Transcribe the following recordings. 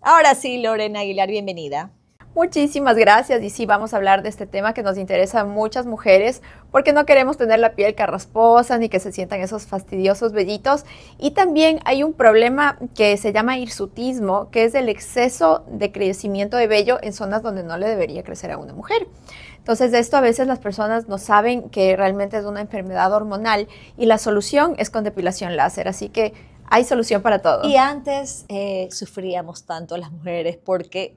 Ahora sí, Lorena Aguilar, bienvenida. Muchísimas gracias y sí, vamos a hablar de este tema que nos interesa a muchas mujeres porque no queremos tener la piel carrasposa ni que se sientan esos fastidiosos vellitos. Y también hay un problema que se llama hirsutismo, que es el exceso de crecimiento de vello en zonas donde no le debería crecer a una mujer. Entonces, de esto a veces las personas no saben que realmente es una enfermedad hormonal y la solución es con depilación láser. Así que hay solución para todo. Y antes eh, sufríamos tanto las mujeres porque,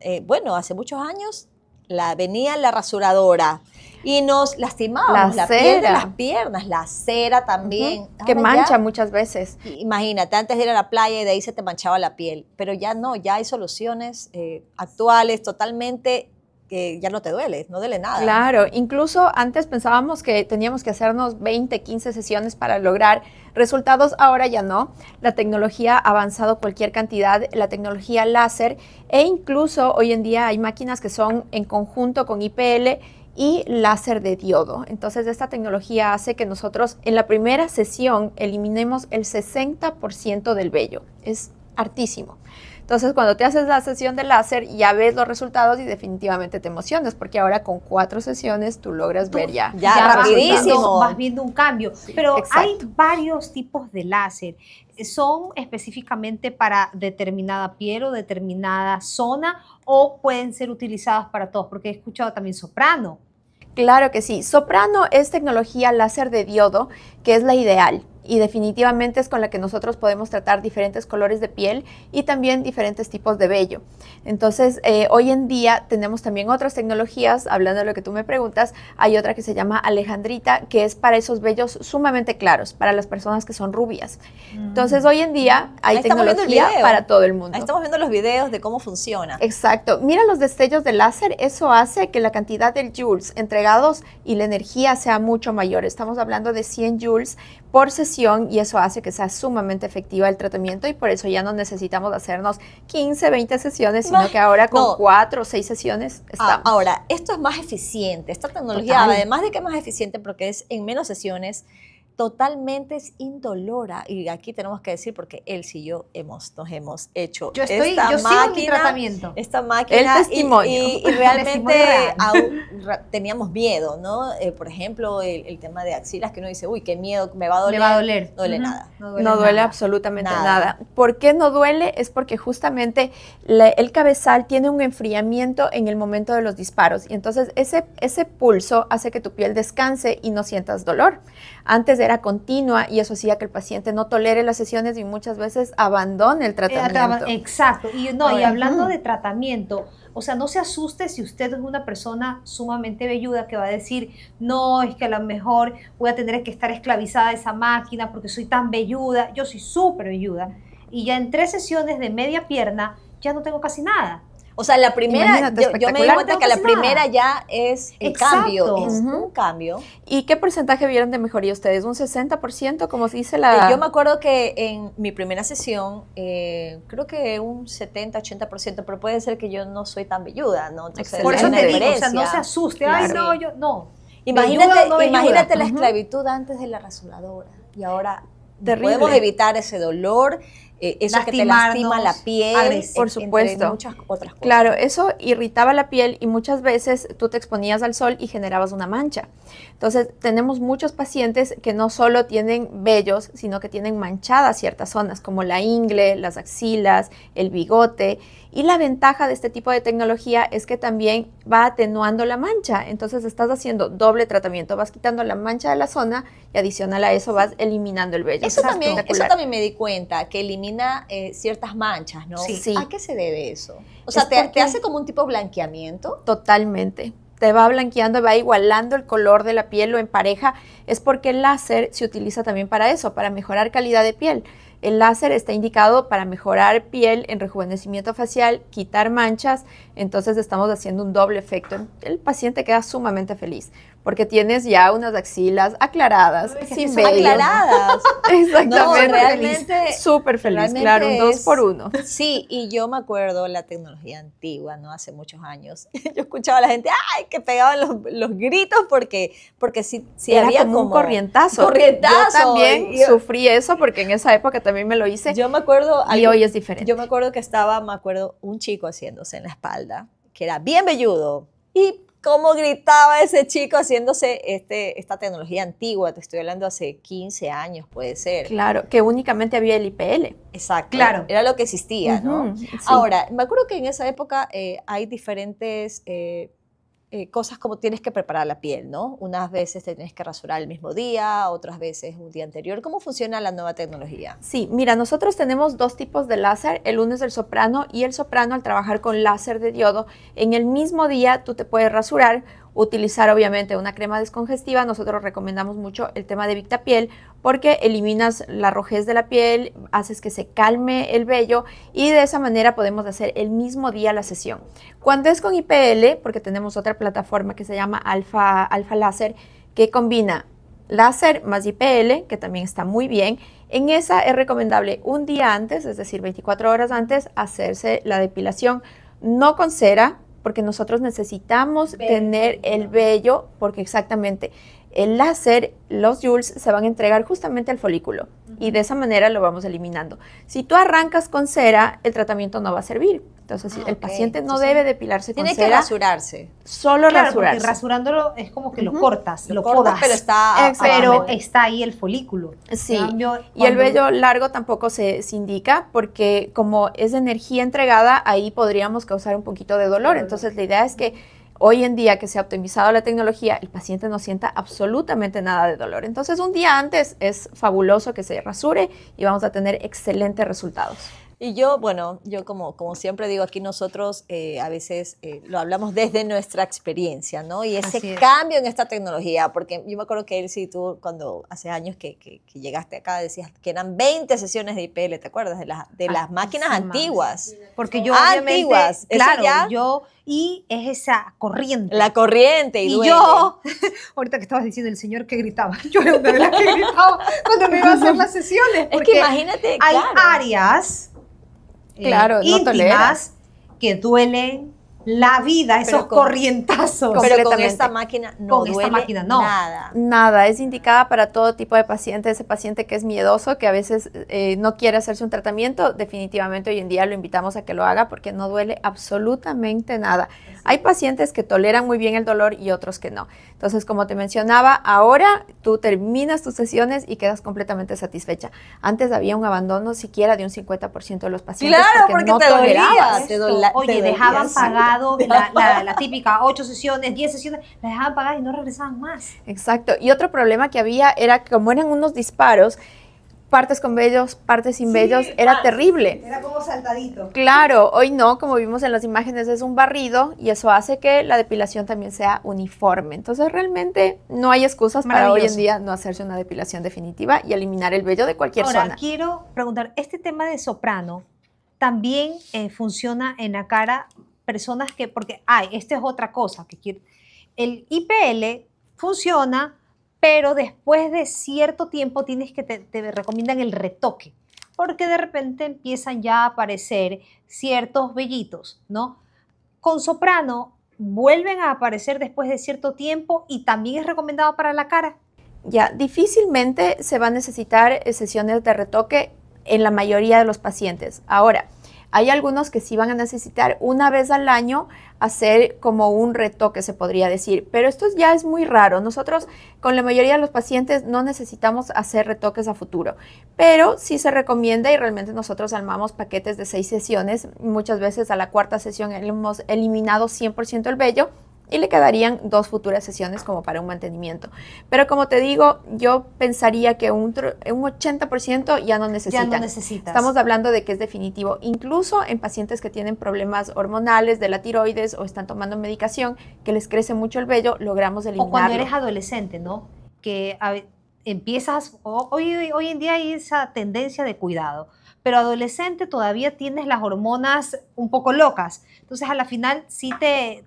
eh, bueno, hace muchos años la, venía la rasuradora y nos lastimábamos la, las piernas, la cera también. Que mancha muchas veces. Imagínate, antes de ir a la playa y de ahí se te manchaba la piel, pero ya no, ya hay soluciones eh, actuales totalmente que ya no te duele, no duele nada. Claro, incluso antes pensábamos que teníamos que hacernos 20, 15 sesiones para lograr resultados, ahora ya no. La tecnología ha avanzado cualquier cantidad, la tecnología láser e incluso hoy en día hay máquinas que son en conjunto con IPL y láser de diodo. Entonces, esta tecnología hace que nosotros en la primera sesión eliminemos el 60% del vello artísimo, Entonces, cuando te haces la sesión de láser, ya ves los resultados y definitivamente te emocionas, porque ahora con cuatro sesiones tú logras ver ya. Ya, rapidísimo. Vas, viendo un cambio. Pero hay varios tipos de láser. ¿Son específicamente para determinada piel o determinada zona o pueden ser utilizados para todos? Porque he escuchado también soprano. Claro que sí. Soprano es tecnología láser de diodo, que es la ideal y definitivamente es con la que nosotros podemos tratar diferentes colores de piel y también diferentes tipos de vello. Entonces, eh, hoy en día tenemos también otras tecnologías, hablando de lo que tú me preguntas, hay otra que se llama Alejandrita, que es para esos vellos sumamente claros, para las personas que son rubias. Mm. Entonces, hoy en día hay tecnología para todo el mundo. estamos viendo los videos de cómo funciona. Exacto. Mira los destellos de láser, eso hace que la cantidad de joules entregados y la energía sea mucho mayor. Estamos hablando de 100 joules por sesión y eso hace que sea sumamente efectiva el tratamiento y por eso ya no necesitamos hacernos 15, 20 sesiones, sino que ahora con cuatro 4 o 6 sesiones ah, estamos. ahora, esto es más eficiente, esta tecnología, además de que es más eficiente porque es en menos sesiones, totalmente es indolora. Y aquí tenemos que decir, porque él y yo hemos, nos hemos hecho yo estoy, esta yo máquina, sigo tratamiento. Esta máquina. Y, y, realmente teníamos miedo, ¿no? Eh, por ejemplo, el, tema de axilas, que uno dice, uy, qué miedo, me va a doler. Me va a doler. No duele nada. No duele, absolutamente nada. ¿Por qué no duele? Es porque justamente el cabezal tiene un enfriamiento en el momento de los disparos. Y entonces ese, ese pulso hace que tu piel descanse y no sientas dolor. Antes de era continua y eso hacía que el paciente no tolere las sesiones y muchas veces abandone el tratamiento. Exacto. Y, no, y hablando de tratamiento, o sea, no se asuste si usted es una persona sumamente velluda que va a decir, no, es que a lo mejor voy a tener que estar esclavizada de esa máquina porque soy tan velluda. Yo soy súper velluda. Y ya en tres sesiones de media pierna ya no tengo casi nada. O sea, la primera, yo, me di cuenta que la pues primera ya es el cambio, es un cambio. ¿Y qué porcentaje vieron de mejoría ustedes? ¿Un 60%? Como dice la... Eh, yo me acuerdo que en mi primera sesión, eh, creo que un 70, 80%, pero puede ser que yo no soy tan velluda, ¿no? Por eso te digo, o sea, no se asuste, ay, no, yo, no. Imagínate, imagínate la esclavitud antes de la razonadora y ahora podemos evitar ese dolor, eh, eso que te lastima la piel, por supuesto. muchas otras cosas. Claro, eso irritaba la piel y muchas veces tú te exponías al sol y generabas una mancha. Entonces, tenemos muchos pacientes que no solo tienen vellos, sino que tienen manchadas ciertas zonas, como la ingle, las axilas, el bigote. Y la ventaja de este tipo de tecnología es que también va atenuando la mancha. Entonces, estás haciendo doble tratamiento. Vas quitando la mancha de la zona y adicional a eso vas eliminando el vello. Eso, también, eso también me di cuenta, que elimina eh, ciertas manchas, ¿no? Sí. ¿A qué se debe eso? O sea, te, te hace como un tipo de blanqueamiento. Totalmente te va blanqueando, va igualando el color de la piel o en pareja, es porque el láser se utiliza también para eso, para mejorar calidad de piel. El láser está indicado para mejorar piel en rejuvenecimiento facial, quitar manchas, entonces estamos haciendo un doble efecto. El paciente queda sumamente feliz porque tienes ya unas axilas aclaradas, Sí, Aclaradas. Exactamente. realmente, Súper feliz, claro, un dos por uno. Sí, y yo me acuerdo la tecnología antigua, ¿no? Hace muchos años. Yo escuchaba a la gente, ¡ay! que pegaban los, gritos porque, porque si, si había como, un corrientazo. corrientazo. Yo también sufrí eso porque en esa época también me lo hice. Yo me acuerdo... hoy es diferente. Yo me acuerdo que estaba, me acuerdo, un chico haciéndose en la espalda, que era bien velludo. Y cómo gritaba ese chico haciéndose este, esta tecnología antigua, te estoy hablando hace 15 años, puede ser. Claro, que únicamente había el IPL. Exacto. Era lo que existía, ¿no? Ahora, me acuerdo que en esa época eh, hay diferentes... Eh, eh, cosas como tienes que preparar la piel, ¿no? Unas veces te tienes que rasurar el mismo día, otras veces un día anterior. ¿Cómo funciona la nueva tecnología? Sí, mira, nosotros tenemos dos tipos de láser. El uno es el soprano y el soprano al trabajar con láser de diodo, en el mismo día tú te puedes rasurar utilizar obviamente una crema descongestiva. Nosotros recomendamos mucho el tema de Victapiel porque eliminas la rojez de la piel, haces que se calme el vello y de esa manera podemos hacer el mismo día la sesión. Cuando es con IPL, porque tenemos otra plataforma que se llama Alfa, Alfa Láser, que combina láser más IPL, que también está muy bien. En esa es recomendable un día antes, es decir, 24 horas antes, hacerse la depilación no con cera, porque nosotros necesitamos tener el vello, porque exactamente el láser, los joules, se van a entregar justamente al folículo y de esa manera lo vamos eliminando. Si tú arrancas con cera, el tratamiento no va a servir entonces, ah, el paciente no debe depilarse con Tiene que rasurarse. Solo claro, rasurándolo es como que lo cortas, lo, cortas, Pero está, está ahí el folículo. Sí. y el vello largo tampoco se, se, indica porque como es energía entregada, ahí podríamos causar un poquito de dolor. Entonces, la idea es que hoy en día que se ha optimizado la tecnología, el paciente no sienta absolutamente nada de dolor. Entonces, un día antes es fabuloso que se rasure y vamos a tener excelentes resultados. Y yo, bueno, yo como, como siempre digo aquí nosotros eh, a veces eh, lo hablamos desde nuestra experiencia, ¿no? Y ese cambio en esta tecnología, porque yo me acuerdo que él sí, tú cuando hace años que, llegaste acá decías que eran 20 sesiones de IPL, ¿te acuerdas? De, las de ah, las máquinas antiguas. Porque yo antiguas, claro, yo y es esa corriente. La corriente y, yo, ahorita que estabas diciendo el señor que gritaba, yo era una de las que gritaba cuando me iba a hacer las sesiones. Es que imagínate, hay áreas claro, eh, no íntimas que duelen, la vida, esos corrientazos. Pero con esta máquina no duele máquina, no. nada. Nada, es indicada para todo tipo de paciente. Ese paciente que es miedoso, que a veces eh, no quiere hacerse un tratamiento, definitivamente hoy en día lo invitamos a que lo haga porque no duele absolutamente nada. Hay pacientes que toleran muy bien el dolor y otros que no. Entonces, como te mencionaba, ahora tú terminas tus sesiones y quedas completamente satisfecha. Antes había un abandono siquiera de un 50% de los pacientes claro, porque, no te dolía. Oye, dejaban pagar la, típica ocho sesiones, 10 sesiones, la dejaban pagar y no regresaban más. Exacto. Y otro problema que había era que como eran unos disparos, partes con vellos, partes sin vellos, era ah, terrible. Era como saltadito. Claro, hoy no, como vimos en las imágenes, es un barrido y eso hace que la depilación también sea uniforme. Entonces realmente no hay excusas para hoy en día no hacerse una depilación definitiva y eliminar el vello de cualquier zona. Ahora, quiero preguntar, este tema de soprano también eh, funciona en la cara personas que, porque, ay, esta es otra cosa que El IPL funciona, pero después de cierto tiempo tienes que te, te recomiendan el retoque, porque de repente empiezan ya a aparecer ciertos vellitos, ¿no? Con soprano vuelven a aparecer después de cierto tiempo y también es recomendado para la cara. Ya, difícilmente se va a necesitar sesiones de retoque en la mayoría de los pacientes. Ahora, hay algunos que sí van a necesitar una vez al año hacer como un retoque, se podría decir, pero esto ya es muy raro. Nosotros con la mayoría de los pacientes no necesitamos hacer retoques a futuro, pero sí se recomienda y realmente nosotros armamos paquetes de seis sesiones. Muchas veces a la cuarta sesión hemos eliminado 100% el vello y le quedarían dos futuras sesiones como para un mantenimiento. Pero como te digo, yo pensaría que un, 80% ya no necesita Ya no necesitas. Estamos hablando de que es definitivo. Incluso en pacientes que tienen problemas hormonales de la tiroides o están tomando medicación que les crece mucho el vello, logramos eliminarlo. O cuando eres adolescente, ¿no? Que empiezas, hoy, hoy en día hay esa tendencia de cuidado pero adolescente todavía tienes las hormonas un poco locas. Entonces a la final sí te,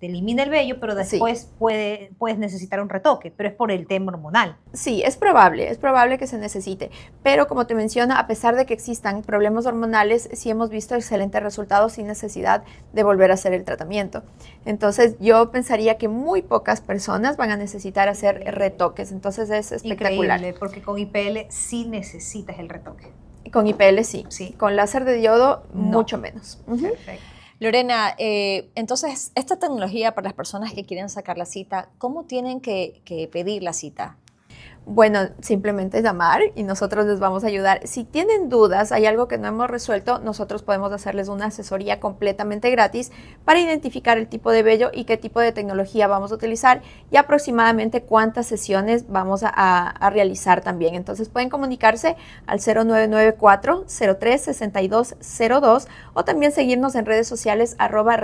elimina el vello, pero después puede, puedes necesitar un retoque, pero es por el tema hormonal. Sí, es probable, es probable que se necesite, pero como te menciona, a pesar de que existan problemas hormonales, sí hemos visto excelentes resultados sin necesidad de volver a hacer el tratamiento. Entonces yo pensaría que muy pocas personas van a necesitar hacer retoques, entonces es espectacular. Increíble, porque con IPL sí necesitas el retoque. Con IPL sí. sí. Con láser de diodo, mucho menos. Lorena, eh, entonces, esta tecnología para las personas que quieren sacar la cita, ¿cómo tienen que pedir la cita? Bueno, simplemente llamar y nosotros les vamos a ayudar. Si tienen dudas, hay algo que no hemos resuelto, nosotros podemos hacerles una asesoría completamente gratis para identificar el tipo de vello y qué tipo de tecnología vamos a utilizar y aproximadamente cuántas sesiones vamos a, realizar también. Entonces pueden comunicarse al 0994-036202 o también seguirnos en redes sociales arroba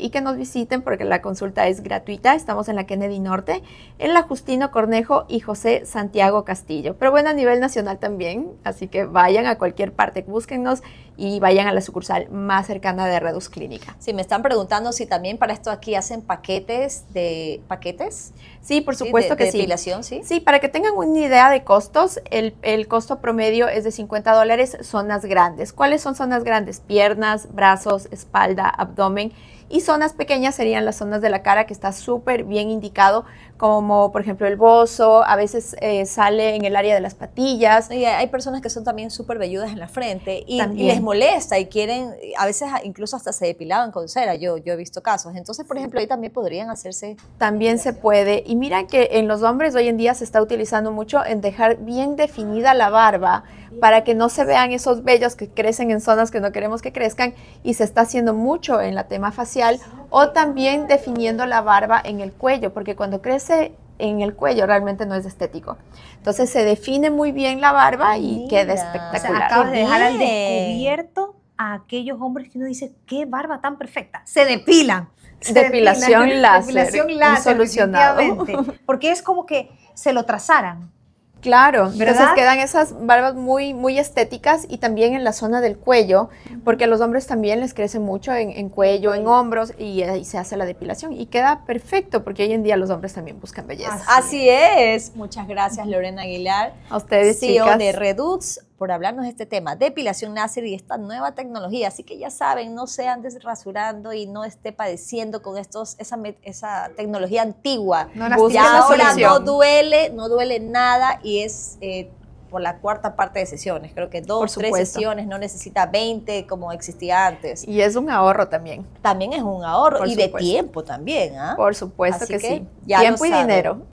y que nos visiten porque la consulta es gratuita. Estamos en la Kennedy Norte, en la Justino Cornejo y José Santiago Castillo. Pero bueno, a nivel nacional también, así que vayan a cualquier parte, búsquennos y vayan a la sucursal más cercana de Redus Clínica. Si me están preguntando si también para esto aquí hacen paquetes de paquetes. Sí, por supuesto que sí. sí. Sí, para que tengan una idea de costos, el, el costo promedio es de 50 dólares zonas grandes. ¿Cuáles son zonas grandes? Piernas, brazos, espalda, abdomen. Y zonas pequeñas serían las zonas de la cara que está súper bien indicado como por ejemplo el bozo, a veces eh, sale en el área de las patillas. Y hay personas que son también súper velludas en la frente y, les molesta y quieren, a veces incluso hasta se depilaban con cera, yo, yo he visto casos. Entonces, por ejemplo, ahí también podrían hacerse... También se puede. Y mira que en los hombres hoy en día se está utilizando mucho en dejar bien definida la barba para que no se vean esos vellos que crecen en zonas que no queremos que crezcan y se está haciendo mucho en la tema facial o también definiendo la barba en el cuello, porque cuando crece en el cuello realmente no es estético. Entonces se define muy bien la barba y queda espectacular. acabas de dejar al descubierto a aquellos hombres que uno dice, qué barba tan perfecta, se depilan. depilación, láser, depilación láser. Porque es como que se lo trazaran. Claro, pero entonces quedan esas barbas muy, muy estéticas y también en la zona del cuello, porque a los hombres también les crece mucho en, cuello, en hombros y ahí se hace la depilación y queda perfecto porque hoy en día los hombres también buscan belleza. Así, es. Muchas gracias Lorena Aguilar. A ustedes, CEO de Redux por hablarnos de este tema, depilación láser y esta nueva tecnología. Así que ya saben, no se andes rasurando y no esté padeciendo con estos, esa, tecnología antigua. No ya ahora no duele, no duele nada y es eh, por la cuarta parte de sesiones. Creo que dos, tres sesiones, no necesita 20 como existía antes. Y es un ahorro también. También es un ahorro y de tiempo también. ¿ah? Por supuesto que, sí. tiempo y dinero.